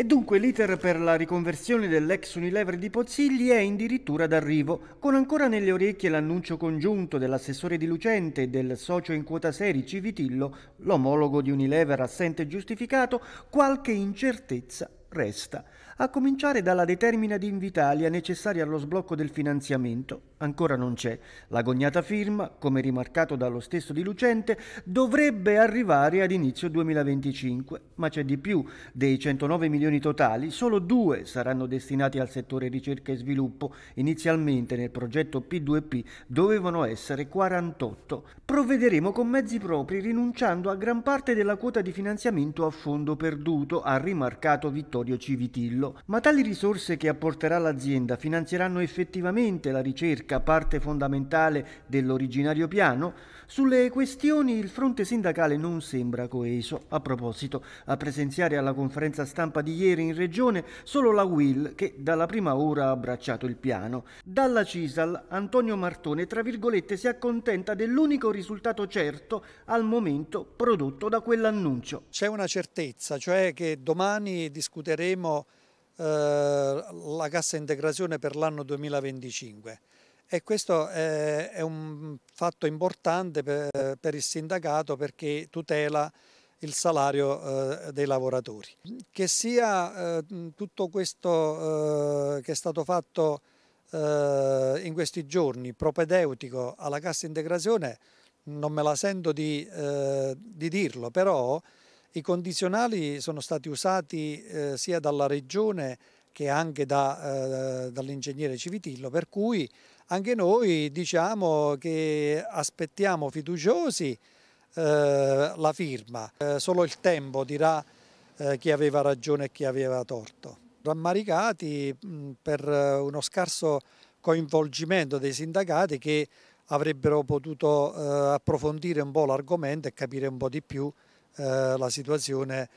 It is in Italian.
E dunque l'iter per la riconversione dell'ex Unilever di Pozzigli è addirittura d'arrivo, con ancora nelle orecchie l'annuncio congiunto dell'assessore di Lucente e del socio in quota seri Vitillo, l'omologo di Unilever assente e giustificato, qualche incertezza resta a cominciare dalla determina di Invitalia necessaria allo sblocco del finanziamento. Ancora non c'è. L'agognata firma, come rimarcato dallo stesso di Lucente, dovrebbe arrivare ad inizio 2025, ma c'è di più. Dei 109 milioni totali, solo due saranno destinati al settore ricerca e sviluppo. Inizialmente nel progetto P2P dovevano essere 48. Provvederemo con mezzi propri rinunciando a gran parte della quota di finanziamento a fondo perduto, ha rimarcato Vittorio Civitillo farlo, ma tali risorse che apporterà l'azienda finanzieranno effettivamente la ricerca, parte fondamentale dell'originario piano? Sulle questioni il fronte sindacale non sembra coeso. A proposito, a presenziare alla conferenza stampa di ieri in regione solo la Will che dalla prima ora ha abbracciato il piano. Dalla Cisal Antonio Martone, tra virgolette, si accontenta dell'unico risultato certo al momento prodotto da quell'annuncio. C'è una certezza, cioè che domani discuteremo eh, la cassa integrazione per l'anno 2025 e questo è, un fatto importante per, il sindacato perché tutela il salario eh, dei lavoratori. Che sia eh, tutto questo che è stato fatto in questi giorni propedeutico alla cassa integrazione non me la sento di, di dirlo, però i condizionali sono stati usati eh, sia dalla Regione che anche da, eh, dall'ingegnere Civitillo, per cui anche noi diciamo che aspettiamo fiduciosi eh, la firma, eh, solo il tempo dirà eh, chi aveva ragione e chi aveva torto. Rammaricati mh, per eh, uno scarso coinvolgimento dei sindacati che avrebbero potuto approfondire un po' l'argomento e capire un po' di più eh, la situazione